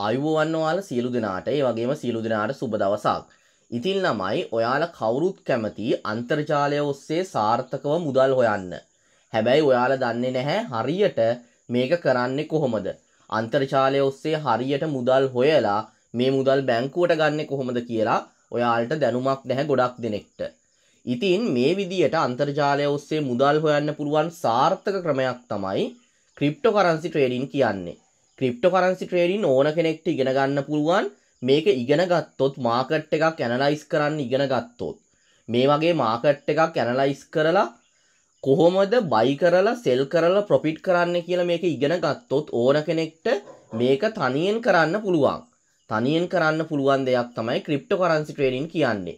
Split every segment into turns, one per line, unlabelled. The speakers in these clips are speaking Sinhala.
අයුබෝවන් ඔයාලා සියලු දෙනාට ඒ වගේම සියලු දෙනාට සුබ දවසක්. ඉතින් ළමයි ඔයාලා කවුරුත් කැමති අන්තර්ජාලය ඔස්සේ සාර්ථකව මුදල් හොයන්න. හැබැයි ඔයාලා දන්නේ නැහැ හරියට මේක කරන්නේ කොහොමද? අන්තර්ජාලය ඔස්සේ හරියට මුදල් හොයලා මේ මුදල් බැංකුවට ගන්නේ කොහොමද කියලා ඔයාලට දැනුමක් නැහැ ගොඩක් දෙනෙක්ට. ඉතින් මේ විදියට අන්තර්ජාලය ඔස්සේ මුදල් හොයන්න පුළුවන් සාර්ථක ක්‍රමයක් තමයි ක්‍රිප්ටෝ කරන්සි ට්‍රේඩින් කියන්නේ. ක්‍රිප්ට කරන්සි ට්‍රේඩින් ඕන කෙනෙක්ට ඉගෙන ගන්න පුළුවන් මේක ඉගෙන ගත්තොත් මාකට් එකක් ඇනලයිස් කරන්න ඉගෙන ගත්තොත් මේ වගේ මාකට් එකක් ඇනලයිස් කරලා කොහොමද බයි කරලා සෙල් කරලා ප්‍රොෆිට් කරන්න කියලා මේක ඉගෙන ගත්තොත් ඕන කෙනෙක්ට මේක තනියෙන් කරන්න පුළුවන් තනියෙන් කරන්න පුළුවන් දෙයක් තමයි ක්‍රිප්ට කරන්සි ට්‍රේඩින් කියන්නේ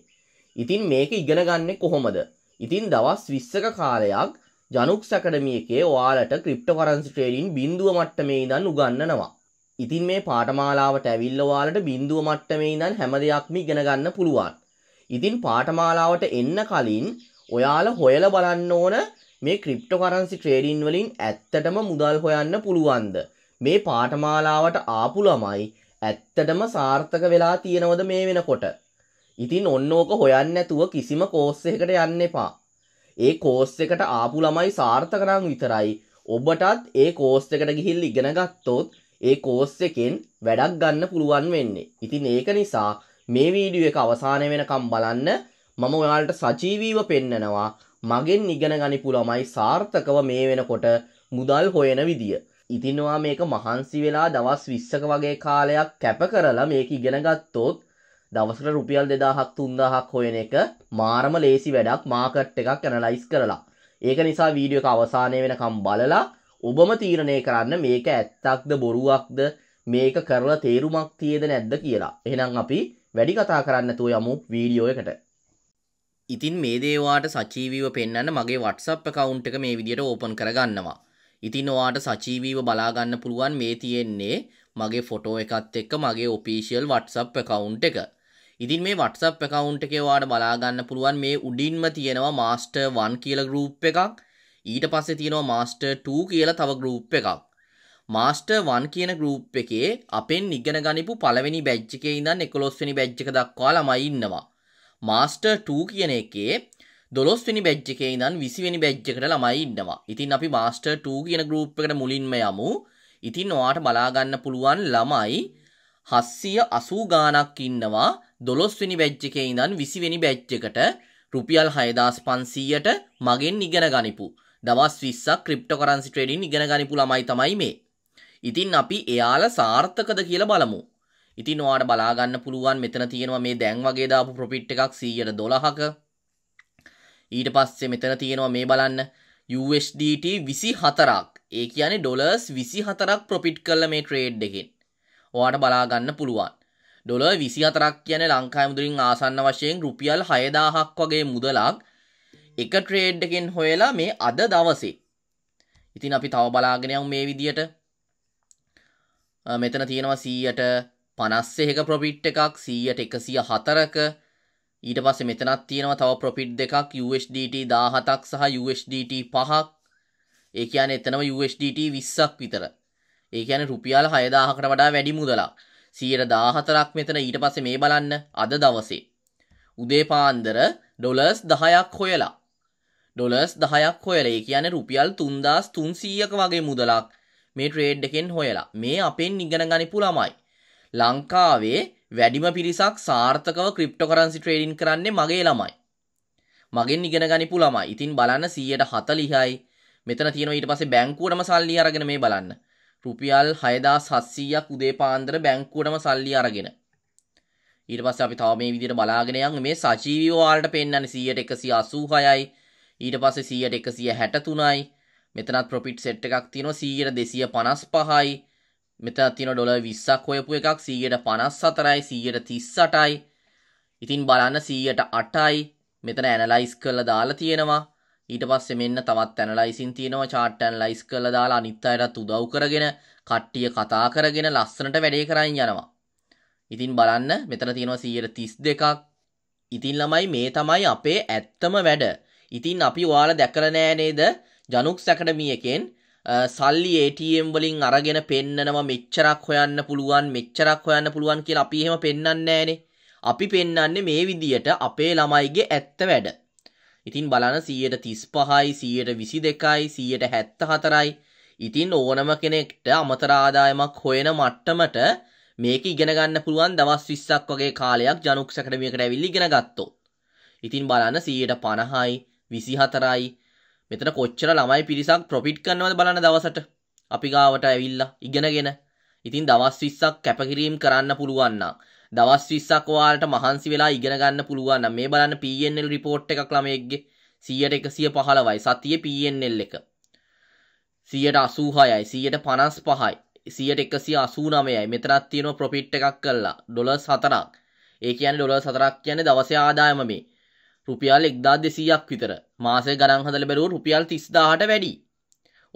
ඉතින් මේක ඉගෙන ගන්නෙ කොහොමද ඉතින් දවස් විස්සක කාලයක් ජනුක්ස් ඇකඩමිය එකේ ඔයාලට ක්‍රිප්ටෝ කරන්සි ට්‍රේඩින් බිඳුව මට්ටමේ ඉඳන් උගන්වනවා. ඉතින් මේ පාඨමාලාවට ඇවිල්ල ඔයාලට බිඳුව මට්ටමේ ඉඳන් හැම දෙයක්ම ඉගෙන ගන්න පුළුවන්. ඉතින් පාඨමාලාවට එන්න කලින් ඔයාලා හොයලා බලන්න ඕන මේ ක්‍රිප්ටෝ කරන්සි ට්‍රේඩින් වලින් ඇත්තටම මුදල් හොයන්න පුළුවන්ද? මේ පාඨමාලාවට ආපු ළමයි ඇත්තටම සාර්ථක වෙලා තියෙනවද මේ වෙනකොට? ඉතින් ඔන්න ඕක හොයන්න නැතුව කිසිම කෝස් එකකට යන්න එපා. ඒ කෝස් එකට ආපු ළමයි සාර්ථක නම් විතරයි ඔබටත් ඒ කෝස් එකට ගිහිල් ඉගෙන ගත්තොත් ඒ කෝස් එකෙන් වැඩක් ගන්න පුළුවන් වෙන්නේ. ඉතින් ඒක නිසා මේ වීඩියෝ එක අවසානය වෙනකම් බලන්න මම ඔයාලට සජීවීව පෙන්නනවා මගෙන් ඉගෙන ගනිපු ළමයි සාර්ථකව මේ වෙනකොට මුදල් හොයන විදිය. ඉතින්වා මේක මහන්සි වෙලා දවස් විස්සක වගේ කාලයක් කැප කරලා මේක ඉගෙන ගත්තොත් දවසට රුපියල් දෙදාහක් තුන්දාහක් හොයන එක මාරම ලේසි වැඩක් මාකට් එකක් ඇනලයිස් කරලා. ඒක නිසා වීඩියෝ එක අවසානය වෙනකම් බලලා ඔබම තීරණය කරන්න මේක ඇත්තක්ද බොරුවක්ද මේක කරලා තේරුමක් තියද නැද්ද කියලා. එහෙනම් අපි වැඩි කතා කරන්න තුව යමු වීඩියෝ එකට. ඉතින් මේ දේවාට සචීවීව පෙන්වන්න මගේ WhatsApp account එක මේ විදියට ඕපන් කරගන්නවා. ඉතින් ඔයාට සචීවීව බලාගන්න පුළුවන් මේ තියෙන්නේ මගේ ෆොටෝ එකත් එක්ක මගේ ඔපිෂියල් WhatsApp account එක. ඉතින් මේ වටසප් එකකවුන්ට එකවාට බලාගන්න පුළුවන් මේ උඩින්ම තියෙනවා මාස්ට වන් කියල ගරුප් එකක් ඊට පස්සේ තියෙනවා මාස්ට 2 කියලා තව ගරුප් එකක් මාස්ට වන් කියන ගරුප් එකේ අපෙන් ඉගෙන ගනිපු පළවෙනි බැජ් එකේ ඉඳන් 11 වෙනි බැජ් එක දක්වා ළමයි ඉන්නවා මාස්ට 2 කියන එකේ දොස්වනි බැජ් එකේ ඉඳන් 20 වෙනි බැජ් එකට ළමයි ඉන්නවා. ඉතින් අපි මාස්ටර් 2 කියන ගෲප් එකට මුලින්ම යමු. ඉතින් ඔයාට බලා ගන්න පුළුවන් ළමයි 780 ගාණක් ඉන්නවා දොළොස්වෙනි බැච්චකේ ඉඳන් විසිවෙනි බැච්චකට රුපියල් හයදස් පන්සීයට මගෙන් ඉගෙන ගනිපු. දවස් විස්සක් ක්‍රිප්ට කරන්සි ට්‍රේඩින් ඉගෙන ගනිපු ළමයි තමයි මේ. ඉතින් අපි එයාල සාර්ථකද කියලා බලමු. ඉතින් ඔයාට බලාගන්න පුළුවන් මෙතන තියෙනවා මේ දැන් වගේ දාපු ප්‍රොෆිට් එකක් 112ක. ඊට පස්සේ මෙතන තියෙනවා මේ බලන්න USDT 24ක්. ඒ කියන්නේ ඩොලර්ස් 24ක් ප්‍රොෆිට් කළ මේ ට්‍රේඩ් එකෙන්. ඔයාට බලාගන්න පුළුවන්. ඩොල විසිහතරක් කියන ලංකායි මුදුරින් ආසන්න වශයෙන් රුපියල් හයදාහක් වගේ මුදලක් එක ට්‍රේඩ්ඩකින් හොයලා මේ අද දවසේ. ඉතින් අපි තව බලාගෙනයම් මේ විදියට මෙතන තියෙනවා සීයට පනස්ස එක ප්‍රොපිට් එකක් සීයට එකසිය හතරක ඊට පස්සේ මෙතනත් තියෙනවා තව ප්‍රොපිට් දෙකක් USDT දාහතක් සහ USDT පහක් ඒ කියන එතනම USDT විස්සක් විතර ඒ කියන රුපියල් හයදාහකට වඩා වැඩි මුදලා සියයට දාහතරක් මෙතන ඊට පස්සේ මේ බලන්න අද දවසේ. උදේ පාන්දර ඩොලර්ස් දහයක් හොයලා. ඩොලර්ස් දහයක් හොයලේ කියන රුපියල් තුන්දස් තුන්සීයක වගේ මුදලක් මේ ට්‍රේඩ් එකෙන් හොයලා මේ අපෙන් ඉගෙන ගනිපු ළමයි. ලංකාවේ වැඩිම පිරිසක් සාර්ථකව ක්‍රිප්ටොකරන්සි ට්‍රේඩින් කරන්නේ මගේ ළමයි. මගෙන් ඉගෙන ගනිපු ළමයි. ඉතින් බලන්න 140යි. මෙතන තියෙනවා ඊට පස්සේ බැංකුවටම සල්ලි අරගෙන මේ බලන්න. රුපියල් හයදා සස්සීයක් උදේ පාන්දර බැංකුවටම සල්ලි අරගෙන ඊට පස්සේ අපි තව මේ විදිහට බලාගෙන යන් මේ සජීවීව ඔයාලට පෙන්වන්නේ 186යි ඊට පස්සේ 163යි මෙතනත් ප්‍රොෆිට් සෙට් එකක් තියෙනවා 255යි මෙතන තියෙන ඩොලර් 20ක් හොයපු එකක් 154යි 138යි ඉතින් බලන්න 108යි මෙතන ඇනලයිස් කරලා දාලා තියෙනවා ඊට පස්සේ මෙන්න තවත් ඇනලයිසින් තියෙනවා chart analyze කරලා දාලා අනිත් අයටත් උදව් කරගෙන කට්ටිය කතා කරගෙන ලස්සනට වැඩේ කරන් යනවා. ඉතින් බලන්න මෙතන තියෙනවා 132ක්. ඉතින් ළමයි මේ තමයි අපේ ඇත්තම වැඩ. ඉතින් අපි ඔයාලා දැකලා නෑ නේද? ජනුක්ස් ඇකඩමි එකෙන් සල්ලි ATM වලින් අරගෙන පෙන්නනවා මෙච්චරක් හොයන්න පුළුවන් මෙච්චරක් හොයන්න පුළුවන් කියලා අපි එහෙම පෙන්වන්නේ නෑනේ. අපි පෙන්වන්නේ මේ විදියට අපේ ළමයිගේ ඇත්ත වැඩ. ඉතින් බලන සීයට තිස් පහයි සීයට විසි දෙකයි සීයට හැත්ත හතරයි ඉතින් ඕනම කෙනෙක්ට අමතරාදායමක් හොයෙන මට්ටමට මේක ඉගෙනගන්න පුළුවන් දවස් විස්සක් වගේ කාලයක් ජනුක් සැකටමියකට ඇවිල්ලි ගෙන ගත්තෝ. ඉතින් බලන්න සීයට පණහයි විසි හතරයි මෙතන කොච්චර ළමයි පිරිසක් ප්‍රොපිට් කරනවද බලන දවසට අපි ගාවට ඇවිල්ලා ඉගෙනගෙන ඉතින් දවස් විස්සක් කැපකිරීම් කරන්න පුළුවන්නම් දවස් 20ක් ඔයාලට මහන්සි වෙලා ඉගෙන ගන්න පුළුවන් නම් මේ බලන්න PNL report එකක් ළමයෙක්ගේ 100ට 115යි සතියේ PNL එක 186යි 155යි 189යි මෙතනක් තියෙනවා ප්‍රොෆිට් එකක් කරලා ඩොලර් 4ක් ඒ කියන්නේ ඩොලර් 4ක් කියන්නේ දවසේ ආදායම මේ රුපියල් 1200ක් විතර මාසේ ගණන් හදලා බැලුවොත් රුපියල් 30000ට වැඩි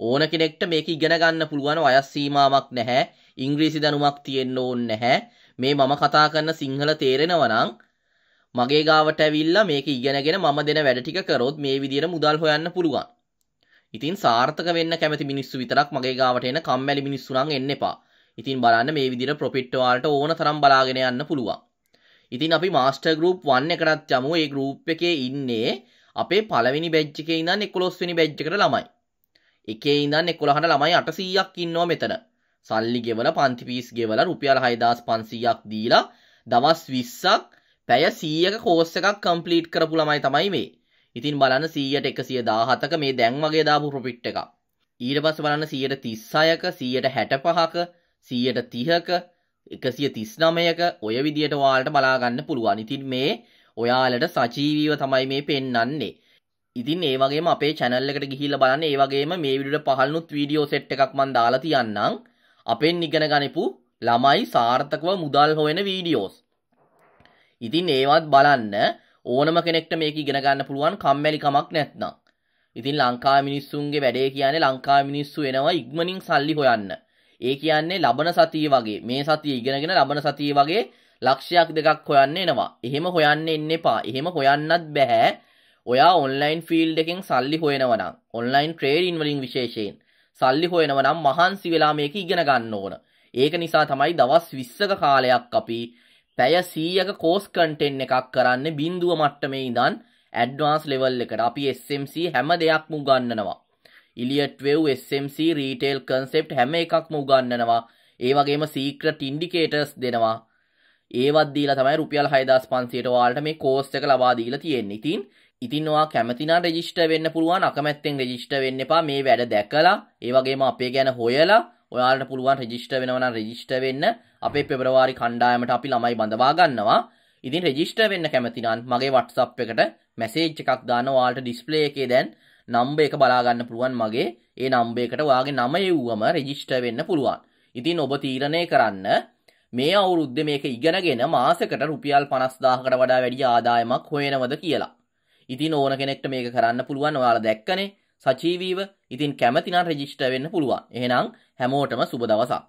ඕන කෙනෙක්ට මේක ඉගෙන ගන්න පුළුවන් වයස් සීමාවක් නැහැ ඉංග්‍රීසි දැනුමක් තියෙන්න ඕනේ නැහැ මේ මම කතා කරන සිංහල තේරෙනවනම් මගේ ගාවට ඇවිල්ලා මේක ඉගෙනගෙන මම දෙන වැඩ ටික කරොත් මේ විදියට මුදල් හොයන්න පුළුවන්. ඉතින් සාර්ථක වෙන්න කැමති මිනිස්සු විතරක් මගේ ගාවට එන කම්මැලි මිනිස්සු නම් එන්න එපා. ඉතින් බලන්න මේ විදිහට ප්‍රොෆිට් වලට ඕන තරම් බලාගෙන යන්න පුළුවන්. ඉතින් අපි මාස්ටර් ගෲප් 1 එකටත් යමු. ඒ ගෲප් එකේ ඉන්නේ අපේ පළවෙනි බැච් එකේ ඉඳන් 11 වෙනි බැච් එකට ළමයි. එකේ ඉඳන් 11ට ළමයි 800ක් ඉන්නවා මෙතන. සල්ලි ගෙවල පන්තිපීස් ගෙවල රුපියල් හයිදස් පන්සීයක් දීලා දවස් විස්සක් පැය සීයක කෝස්ස එකක් කම්පලීට් කරපු ළමයි තමයි මේ ඉතින් බලන්න සීයට එකසිය දාහතක මේ දැන්වගේ දාපු ප්‍රොපිට් එක ඊට පස බලන්න සීයට තිස්සායක සීයට හැට පහක සීයට තිහක එකසිය තිස්නමයක ඔය විදියට වාලට බලාගන්න පුළුවන් ඉතින් මේ ඔයාලට සජීවීව තමයි මේ පෙන්නන්නේ ඉතින් ඒවගේ අපේ චැනල්ලකට ගිහිල්ල බලන්න ඒවගේම මේ විඩට පහලනුත් වීඩියෝ සෙට් එකක් මන් දාලා තියන්නම් අපෙන් ඉගෙන ගනිපු ළමයි සාර්ථකව මුදල් හොයන වීඩියෝස්. ඉතින් ඒවත් බලන්න ඕනම කෙනෙක්ට මේක ඉගෙන ගන්න පුළුවන් කම්මැලිකමක් නැත්නම්. ඉතින් ලංකා මිනිස්සුන්ගේ වැඩේ කියන්නේ ලංකා මිනිස්සු එනවා ඉක්මනින් සල්ලි හොයන්න. ඒ කියන්නේ ලබන සතිය වගේ මේ සතිය ඉගෙනගෙන ලබන සතිය වගේ ලක්ෂයක් දෙකක් හොයන්න එනවා. එහෙම හොයන්න එන්න එපා. එහෙම හොයන්නත් බෑ. ඔයා ඔන්ලයින් ෆිල්ඩ් එකෙන් සල්ලි හොයනවා නම් ඔන්ලයින් ට්‍රේඩින් වලින් විශේෂයෙන් සල්ලි හොයනව නම් මහන්සි වෙලා මේක ඉගෙන ගන්න ඕන. ඒක නිසා තමයි දවස් 20ක කාලයක් අපි පැය 100ක කෝස් කන්ටෙන්ට් එකක් කරන්නේ බිඳුව මට්ටමේ ඉඳන් ඇඩ්වාන්ස් ලෙවල් එකට. අපි SMC හැම දෙයක්ම උගන්වනවා. Elliott wave SMC retail concept හැම එකක්ම උගන්නනවා ඒ වගේම සීක්‍රට් ඉන්ඩිකේටර්ස් දෙනවා ඒවත් දීලා තමයි රුපියල් 6500ට ඔයාලට මේ කෝස් එක ලබා දීලා තියෙන්නේ. ඉතින් ඉතින්වා කැමතින රෙජිස්ට වෙන්න පුළුවන් අකමැත්තෙන් රෙජිස්ට වෙන්න එපා මේ වැඩ දැකලා ඒවගේම අපේ ගැන හොයලා ඔයාලට පුළුවන් රෙජිස්ට වෙනවන රෙජිස්ට වෙන්න අපේ පෙබරවාරි කණ්ඩායමට අපි ළමයි බඳවා ගන්නවා ඉතින් රෙජිස්ට වෙන්න කැමතිනන් මගේ වට්සප් එකට මැසේජ් එකක් දාන වාල්ට ඩිස්පලේ එකේ දැන් නම්බ එක බලාගන්න පුළුවන් මගේ ඒ නම්බේකට වගේ නම එව්වම රෙජිස්ට වෙන්න පුළුවන් ඉතින් ඔබ තීරණය කරන්න මේ අවුරුද්ධ මේක ඉගෙනගෙන මාසකට රුපියල් පනස්දාහකට වඩා වැඩි ආදායමක් හොයෙනවද කියලා ඉතින් ඕන කෙනෙක්ට මේක කරන්න පුළුවන් ඔයාලා දැක්කනේ සචීවීව ඉතින් කැමතිනම් රෙජිස්ටර් වෙන්න පුළුවන්. එහෙනම් හැමෝටම සුබ දවසක්.